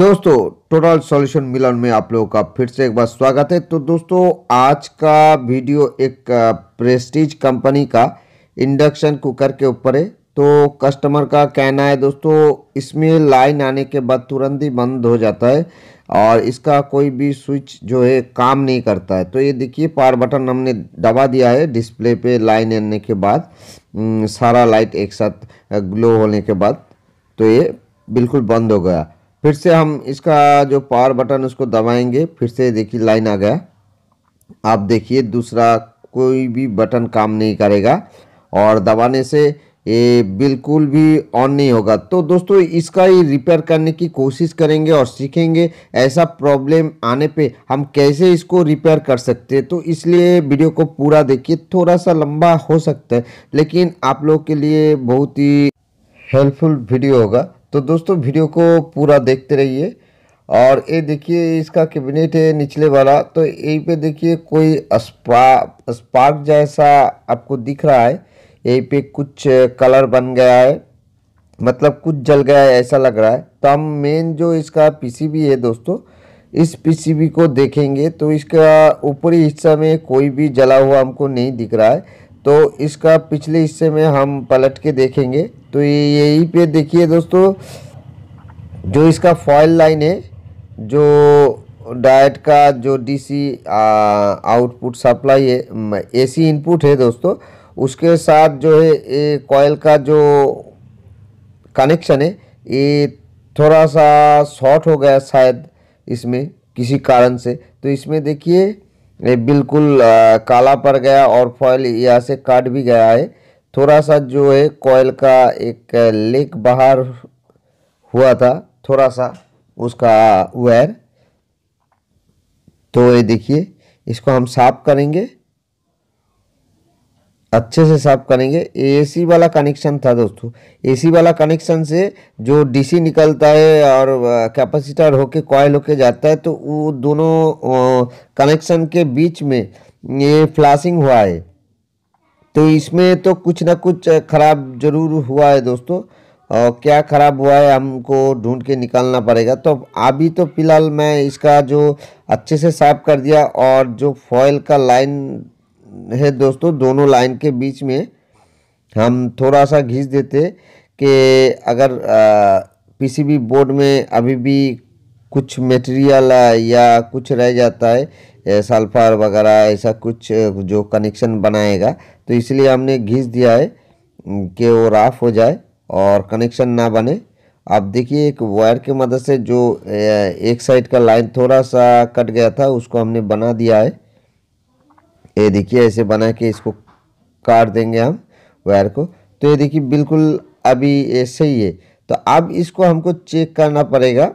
दोस्तों total solution मिलन में आप लोगों का फिर से एक बार स्वागत है तो दोस्तों आज का वीडियो एक प्रेस्टीज कंपनी का इंडक्शन कुकर के ऊपर है तो कस्टमर का कहना है दोस्तों इसमें लाइन आने के बाद तुरंत ही बंद हो जाता है और इसका कोई भी स्विच जो है काम नहीं करता है तो ये देखिए पावर बटन हमने दबा दिया है डिस्प्ले पे लाइन आने के बाद सारा लाइट एक साथ ग्लो होने के बाद तो ये बिल्कुल बंद हो गया फिर से हम इसका जो पावर बटन उसको दबाएंगे फिर से देखिए लाइन आ गया आप देखिए दूसरा कोई भी बटन काम नहीं करेगा और दबाने से ये बिल्कुल भी ऑन नहीं होगा तो दोस्तों इसका ही रिपेयर करने की कोशिश करेंगे और सीखेंगे ऐसा प्रॉब्लम आने पे हम कैसे इसको रिपेयर कर सकते हैं तो इसलिए वीडियो को पूरा देखिए थोड़ा सा लंबा हो सकता है लेकिन आप लोग के लिए बहुत ही हेल्पफुल वीडियो होगा तो दोस्तों वीडियो को पूरा देखते रहिए और ये देखिए इसका कैबिनेट है निचले वाला तो यहीं पे देखिए कोई स्पा स्पार्क जैसा आपको दिख रहा है यहीं पे कुछ कलर बन गया है मतलब कुछ जल गया है ऐसा लग रहा है तो हम मेन जो इसका पीसीबी है दोस्तों इस पीसीबी को देखेंगे तो इसका ऊपरी हिस्सा में कोई भी जला हुआ हमको नहीं दिख रहा है तो इसका पिछले हिस्से में हम पलट के देखेंगे तो ये यहीं पे देखिए दोस्तों जो इसका फॉयल लाइन है जो डायट का जो डीसी आउटपुट सप्लाई है एसी इनपुट है दोस्तों उसके साथ जो है कॉयल का जो कनेक्शन है ये थोड़ा सा शॉर्ट हो गया शायद इसमें किसी कारण से तो इसमें देखिए ये बिल्कुल काला पड़ गया और फॉयल यहाँ से काट भी गया है थोड़ा सा जो है कॉयल का एक लेक बाहर हुआ था थोड़ा सा उसका वायर तो ये देखिए इसको हम साफ करेंगे अच्छे से साफ करेंगे एसी वाला कनेक्शन था दोस्तों एसी वाला कनेक्शन से जो डीसी निकलता है और कैपेसिटर होके कॉयल होके जाता है तो वो दोनों कनेक्शन के बीच में ये फ्लैशिंग हुआ है तो इसमें तो कुछ ना कुछ खराब जरूर हुआ है दोस्तों और क्या ख़राब हुआ है हमको ढूंढ के निकालना पड़ेगा तो अभी तो फ़िलहाल मैं इसका जो अच्छे से साफ कर दिया और जो फॉयल का लाइन है दोस्तों दोनों लाइन के बीच में हम थोड़ा सा घीच देते कि अगर पीसीबी बोर्ड में अभी भी कुछ मटेरियल या कुछ रह जाता है सल्फर वगैरह ऐसा कुछ जो कनेक्शन बनाएगा तो इसलिए हमने घीच दिया है कि वो राफ हो जाए और कनेक्शन ना बने आप देखिए एक वायर के मदद से जो एक साइड का लाइन थोड़ा सा कट गया था उसको हमने बना दिया है ये देखिए ऐसे बना के इसको काट देंगे हम वायर को तो ये देखिए बिल्कुल अभी ऐसे ही है तो अब इसको हमको चेक करना पड़ेगा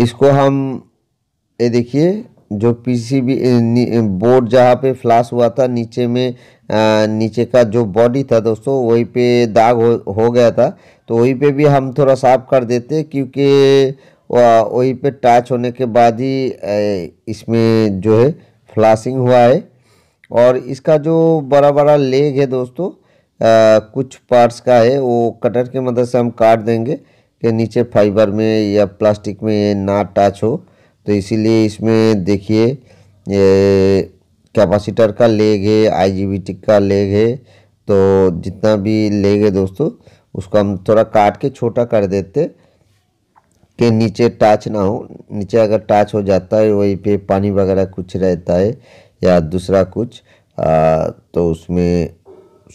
इसको हम ये देखिए जो पीसीबी बोर्ड जहाँ पे फ्लाश हुआ था नीचे में आ, नीचे का जो बॉडी था दोस्तों वहीं पे दाग हो, हो गया था तो वहीं पे भी हम थोड़ा साफ कर देते क्योंकि वही पे टच होने के बाद ही इसमें जो है फ्लाशिंग हुआ है और इसका जो बड़ा बड़ा लेग है दोस्तों आ, कुछ पार्ट्स का है वो कटर के मदद से हम काट देंगे कि नीचे फाइबर में या प्लास्टिक में ना टच हो तो इसीलिए इसमें देखिए कैपेसिटर का लेग है आईजीबीटी का लेग है तो जितना भी लेग है दोस्तों उसको हम थोड़ा काट के छोटा कर देते के नीचे टच ना हो नीचे अगर टच हो जाता है वहीं पे पानी वगैरह कुछ रहता है या दूसरा कुछ आ, तो उसमें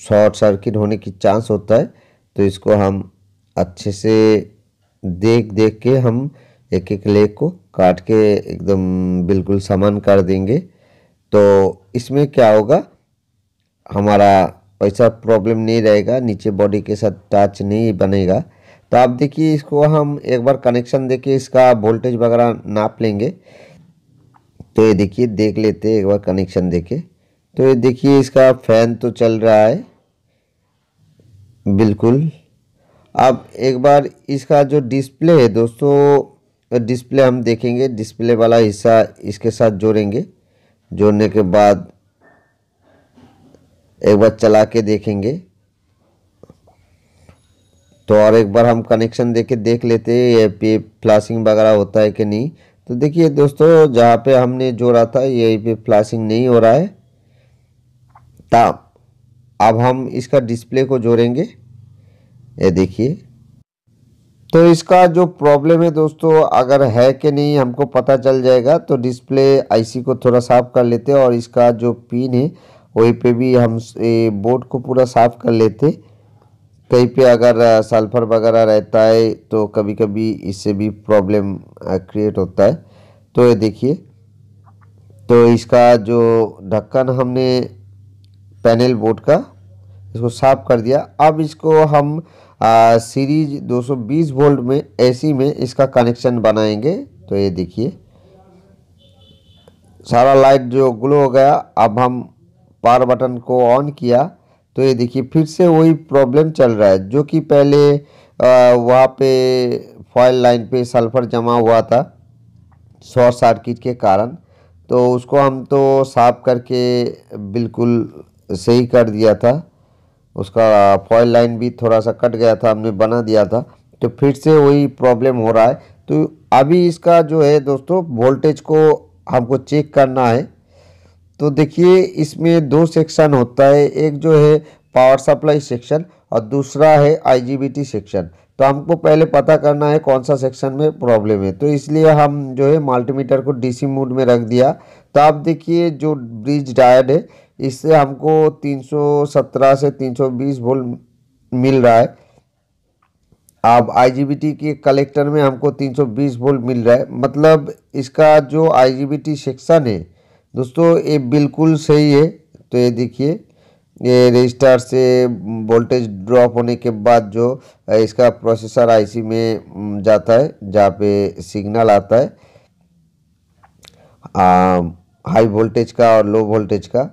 शॉर्ट सर्किट होने की चांस होता है तो इसको हम अच्छे से देख देख के हम एक एक लेग को काट के एकदम बिल्कुल समान कर देंगे तो इसमें क्या होगा हमारा ऐसा प्रॉब्लम नहीं रहेगा नीचे बॉडी के साथ टच नहीं बनेगा तो आप देखिए इसको हम एक बार कनेक्शन देखिए इसका वोल्टेज वगैरह नाप लेंगे तो ये देखिए देख लेते एक बार कनेक्शन देखे तो ये देखिए इसका फैन तो चल रहा है बिल्कुल अब एक बार इसका जो डिस्प्ले है दोस्तों डिस्प्ले हम देखेंगे डिस्प्ले वाला हिस्सा इसके साथ जोड़ेंगे जोड़ने के बाद एक बार चला के देखेंगे तो और एक बार हम कनेक्शन दे के देख लेते हैं ये पी फ्लाशिंग वगैरह होता है कि नहीं तो देखिए दोस्तों जहाँ पे हमने जोड़ा था ये पे फ्लाशिंग नहीं हो रहा है ता अब हम इसका डिस्प्ले को जोड़ेंगे ये देखिए तो इसका जो प्रॉब्लम है दोस्तों अगर है कि नहीं हमको पता चल जाएगा तो डिस्प्ले आईसी को थोड़ा साफ कर लेते और इसका जो पिन है वहीं पे भी हम बोर्ड को पूरा साफ कर लेते कहीं पे अगर सल्फ़र वगैरह रहता है तो कभी कभी इससे भी प्रॉब्लम क्रिएट होता है तो ये देखिए तो इसका जो ढक्कन हमने पैनल बोर्ड का इसको साफ कर दिया अब इसको हम आ, सीरीज 220 वोल्ट में एसी में इसका कनेक्शन बनाएंगे तो ये देखिए सारा लाइट जो ग्लो हो गया अब हम पावर बटन को ऑन किया तो ये देखिए फिर से वही प्रॉब्लम चल रहा है जो कि पहले वहाँ पे फॉयल लाइन पे सल्फ़र जमा हुआ था शॉर्ट सर्किट के कारण तो उसको हम तो साफ करके बिल्कुल सही कर दिया था उसका फॉयल लाइन भी थोड़ा सा कट गया था हमने बना दिया था तो फिर से वही प्रॉब्लम हो रहा है तो अभी इसका जो है दोस्तों वोल्टेज को हमको चेक करना है तो देखिए इसमें दो सेक्शन होता है एक जो है पावर सप्लाई सेक्शन और दूसरा है आईजीबीटी सेक्शन तो हमको पहले पता करना है कौन सा सेक्शन में प्रॉब्लम है तो इसलिए हम जो है मल्टीमीटर को डीसी मोड में रख दिया तो आप देखिए जो ब्रिज डायड है इससे हमको 317 से 320 वोल्ट मिल रहा है अब आईजीबीटी के कलेक्टर में हमको 320 वोल्ट मिल रहा है मतलब इसका जो आईजीबीटी सेक्शन है दोस्तों ये बिल्कुल सही है तो ये देखिए ये रजिस्टर से वोल्टेज ड्रॉप होने के बाद जो इसका प्रोसेसर आईसी में जाता है जहाँ पे सिग्नल आता है आ, हाई वोल्टेज का और लो वोल्टेज का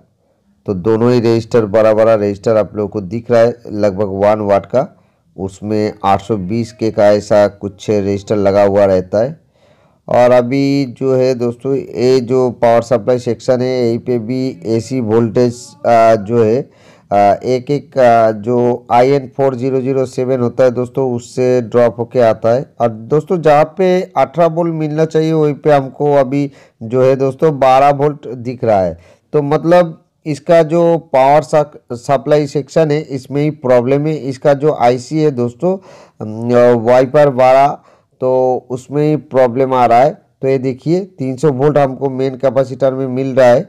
तो दोनों ही रजिस्टर बड़ा बड़ा रजिस्टर आप लोगों को दिख रहा है लगभग वन वाट का उसमें 820 के का ऐसा कुछ रजिस्टर लगा हुआ रहता है और अभी जो है दोस्तों ये जो पावर सप्लाई सेक्शन है यहीं पे भी एसी वोल्टेज जो है एक एक जो I N four zero zero seven होता है दोस्तों उससे ड्रॉप होके आता है और दोस्तों जहाँ पे अठारह वोल्ट मिलना चाहिए वहीं पे हमको अभी जो है दोस्तों बारह वोल्ट दिख रहा है तो मतलब इसका जो पावर सप्लाई सेक्शन है इसमें ही प्रॉब्लम है इसका जो आईसी है दोस्तों वाइपर बारह तो उसमें प्रॉब्लम आ रहा है तो ये देखिए 300 वोल्ट हमको मेन कैपेसिटर में मिल रहा है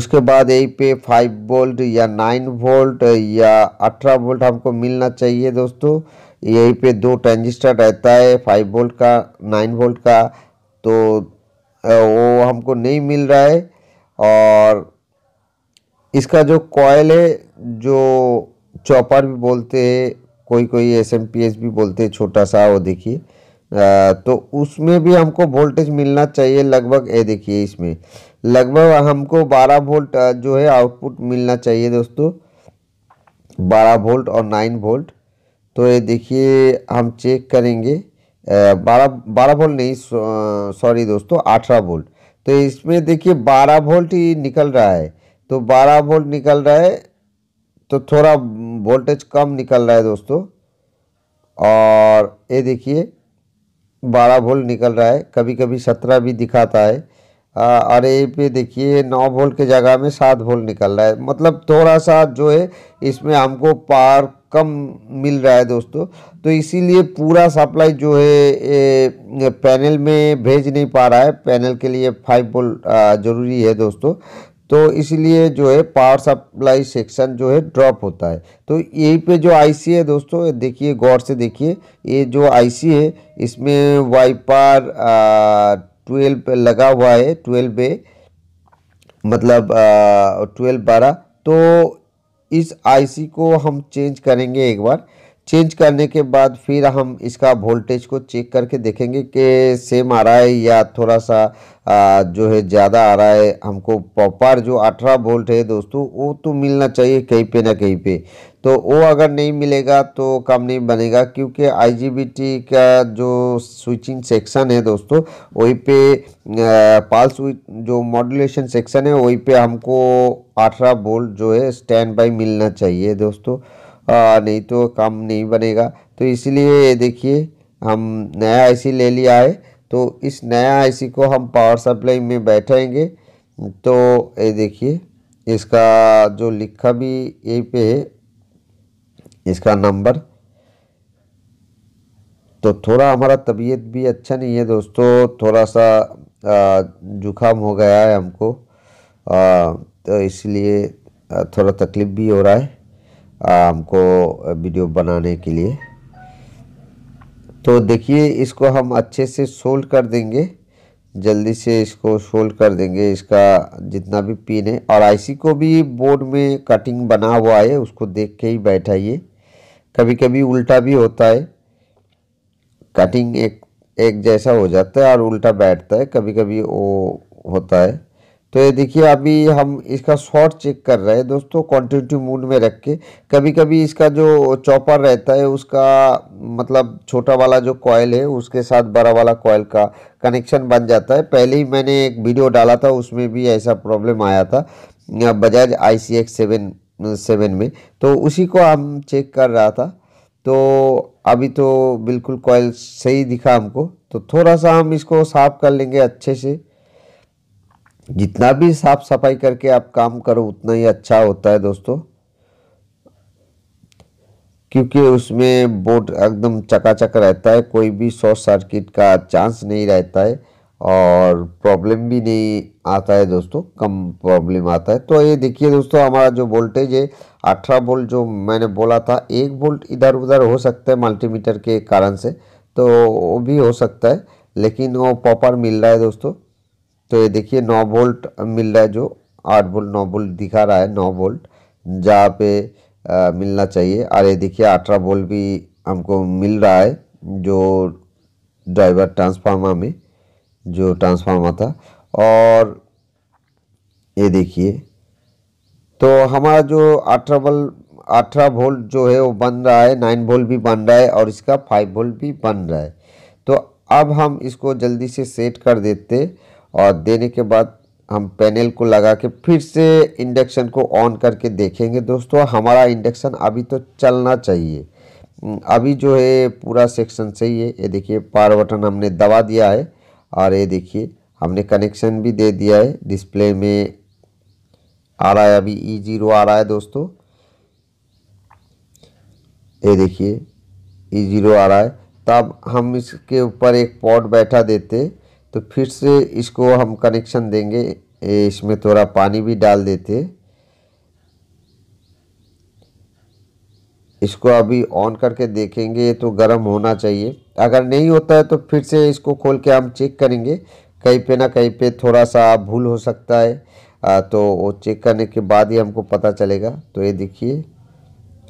उसके बाद यही पे 5 वोल्ट या 9 वोल्ट या 18 वोल्ट हमको मिलना चाहिए दोस्तों यही पे दो ट्रांजिस्टर रहता है 5 वोल्ट का 9 वोल्ट का तो वो हमको नहीं मिल रहा है और इसका जो कॉयल है जो चॉपर भी बोलते हैं कोई कोई एस एम पी एस भी बोलते हैं छोटा सा वो देखिए तो उसमें भी हमको वोल्टेज मिलना चाहिए लगभग ये देखिए इसमें लगभग हमको 12 वोल्ट जो है आउटपुट मिलना चाहिए दोस्तों 12 वोल्ट और 9 वोल्ट तो ये देखिए हम चेक करेंगे बारह बारह वोल्ट नहीं सॉरी दोस्तों अठारह वोल्ट तो इसमें देखिए बारह वोल्ट ही निकल रहा है तो बारह वोल्ट निकल रहा है तो थोड़ा वोल्टेज कम निकल रहा है दोस्तों और ये देखिए बारह वोल्ट निकल रहा है कभी कभी सत्रह भी दिखाता है और ये पे देखिए नौ वोल्ट के जगह में सात वोल्ट निकल रहा है मतलब थोड़ा सा जो है इसमें हमको पार कम मिल रहा है दोस्तों तो इसीलिए पूरा सप्लाई जो है पैनल में भेज नहीं पा रहा है पैनल के लिए फाइव वोल्ट ज़रूरी है दोस्तों तो इसलिए जो है पावर सप्लाई सेक्शन जो है ड्रॉप होता है तो यही पे जो आईसी है दोस्तों देखिए गौर से देखिए ये जो आईसी है इसमें वाइपर ट्वेल्व लगा हुआ है ट्वेल्व ए मतलब ट्वेल्व बारह तो इस आईसी को हम चेंज करेंगे एक बार चेंज करने के बाद फिर हम इसका वोल्टेज को चेक करके देखेंगे कि सेम आ रहा है या थोड़ा सा आ, जो है ज़्यादा आ रहा है हमको पॉपर जो 18 वोल्ट है दोस्तों वो तो मिलना चाहिए कहीं पे ना कहीं पे तो वो अगर नहीं मिलेगा तो काम नहीं बनेगा क्योंकि आईजीबीटी का जो स्विचिंग सेक्शन है दोस्तों वहीं पे पाल्स जो मॉड्यूलेशन सेक्शन है वहीं पे हमको अठारह वोल्ट जो है स्टैंड बाई मिलना चाहिए दोस्तों नहीं तो काम नहीं बनेगा तो इसलिए देखिए हम नया आईसी ले लिया है तो इस नया आईसी को हम पावर सप्लाई में बैठाएंगे तो ये देखिए इसका जो लिखा भी ए पे है इसका नंबर तो थोड़ा हमारा तबीयत भी अच्छा नहीं है दोस्तों थोड़ा सा जुकाम हो गया है हमको आ, तो इसलिए थोड़ा तकलीफ़ भी हो रहा है हमको वीडियो बनाने के लिए तो देखिए इसको हम अच्छे से सोल्ड कर देंगे जल्दी से इसको सोल्ड कर देंगे इसका जितना भी पिन है और आईसी को भी बोर्ड में कटिंग बना हुआ है उसको देख के ही बैठाइए कभी कभी उल्टा भी होता है कटिंग एक एक जैसा हो जाता है और उल्टा बैठता है कभी कभी वो होता है तो ये देखिए अभी हम इसका शॉर्ट चेक कर रहे हैं दोस्तों कॉन्टिन्यू मूड में रख के कभी कभी इसका जो चॉपर रहता है उसका मतलब छोटा वाला जो कॉयल है उसके साथ बड़ा वाला कॉयल का कनेक्शन बन जाता है पहले ही मैंने एक वीडियो डाला था उसमें भी ऐसा प्रॉब्लम आया था Bajaj I C X seven seven में तो उसी को हम चेक कर रहा था तो अभी तो बिल्कुल कॉयल सही दिखा हमको तो थोड़ा सा हम इसको साफ कर लेंगे अच्छे से जितना भी साफ सफाई करके आप काम करो उतना ही अच्छा होता है दोस्तों क्योंकि उसमें बोर्ड एकदम चकाचक रहता है कोई भी शॉर्ट सर्किट का चांस नहीं रहता है और प्रॉब्लम भी नहीं आता है दोस्तों कम प्रॉब्लम आता है तो ये देखिए दोस्तों हमारा जो वोल्टेज है अठारह वोल्ट जो मैंने बोला था एक वोल्ट इधर उधर हो सकता है मल्टीमीटर के कारण से तो वो भी हो सकता है लेकिन वो प्रॉपर मिल रहा है दोस्तों तो ये देखिए नौ वोल्ट मिल रहा है जो आठ वोल्ट नौ वोल्ट दिखा रहा है नौ वोल्ट जहाँ पे आ, मिलना चाहिए और ये देखिए अठारह वोल्ट भी हमको मिल रहा है जो ड्राइवर ट्रांसफार्मर में जो ट्रांसफार्मर था और ये देखिए तो हमारा जो अठारह वोल्ट अठारह वोल्ट जो है वो बन रहा है नाइन वोल्ट भी बन रहा है और इसका फाइव वोल्ट भी बन रहा है तो अब हम इसको जल्दी से सेट कर देते और देने के बाद हम पैनल को लगा के फिर से इंडक्शन को ऑन करके देखेंगे दोस्तों हमारा इंडक्शन अभी तो चलना चाहिए अभी जो है पूरा सेक्शन सही है ये देखिए पावर बटन हमने दबा दिया है और ये देखिए हमने कनेक्शन भी दे दिया है डिस्प्ले में आ रहा है अभी ई e जीरो आ रहा है दोस्तों ये देखिए ई e जीरो आ रहा है तब हम इसके ऊपर एक पॉट बैठा देते तो फिर से इसको हम कनेक्शन देंगे इसमें थोड़ा पानी भी डाल देते इसको अभी ऑन करके देखेंगे तो गर्म होना चाहिए अगर नहीं होता है तो फिर से इसको खोल के हम चेक करेंगे कहीं पे ना कहीं पे थोड़ा सा भूल हो सकता है आ, तो वो चेक करने के बाद ही हमको पता चलेगा तो ये देखिए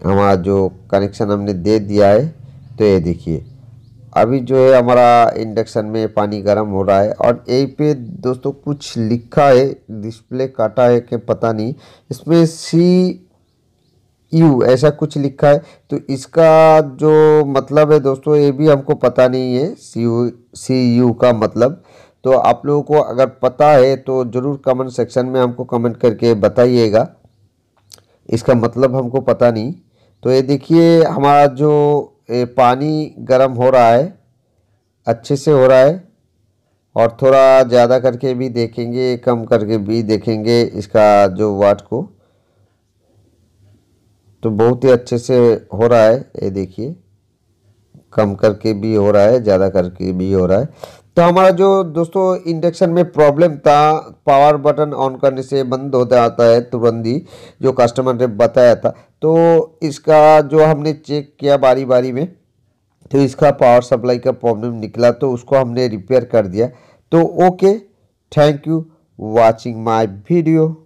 हमारा जो कनेक्शन हमने दे दिया है तो ये देखिए अभी जो है हमारा इंडक्शन में पानी गर्म हो रहा है और यही पे दोस्तों कुछ लिखा है डिस्प्ले काटा है कि पता नहीं इसमें सी यू ऐसा कुछ लिखा है तो इसका जो मतलब है दोस्तों ये भी हमको पता नहीं है सी यू सी यू का मतलब तो आप लोगों को अगर पता है तो ज़रूर कमेंट सेक्शन में हमको कमेंट करके बताइएगा इसका मतलब हमको पता नहीं तो ये देखिए हमारा जो ये पानी गर्म हो रहा है अच्छे से हो रहा है और थोड़ा ज़्यादा करके भी देखेंगे कम करके भी देखेंगे इसका जो वाट को तो बहुत ही अच्छे से हो रहा है ये देखिए कम करके भी हो रहा है ज़्यादा करके भी हो रहा है तो हमारा जो दोस्तों इंडक्शन में प्रॉब्लम था पावर बटन ऑन करने से बंद हो जाता है तुरंत ही जो कस्टमर ने बताया था तो इसका जो हमने चेक किया बारी बारी में तो इसका पावर सप्लाई का प्रॉब्लम निकला तो उसको हमने रिपेयर कर दिया तो okay thank you watching my video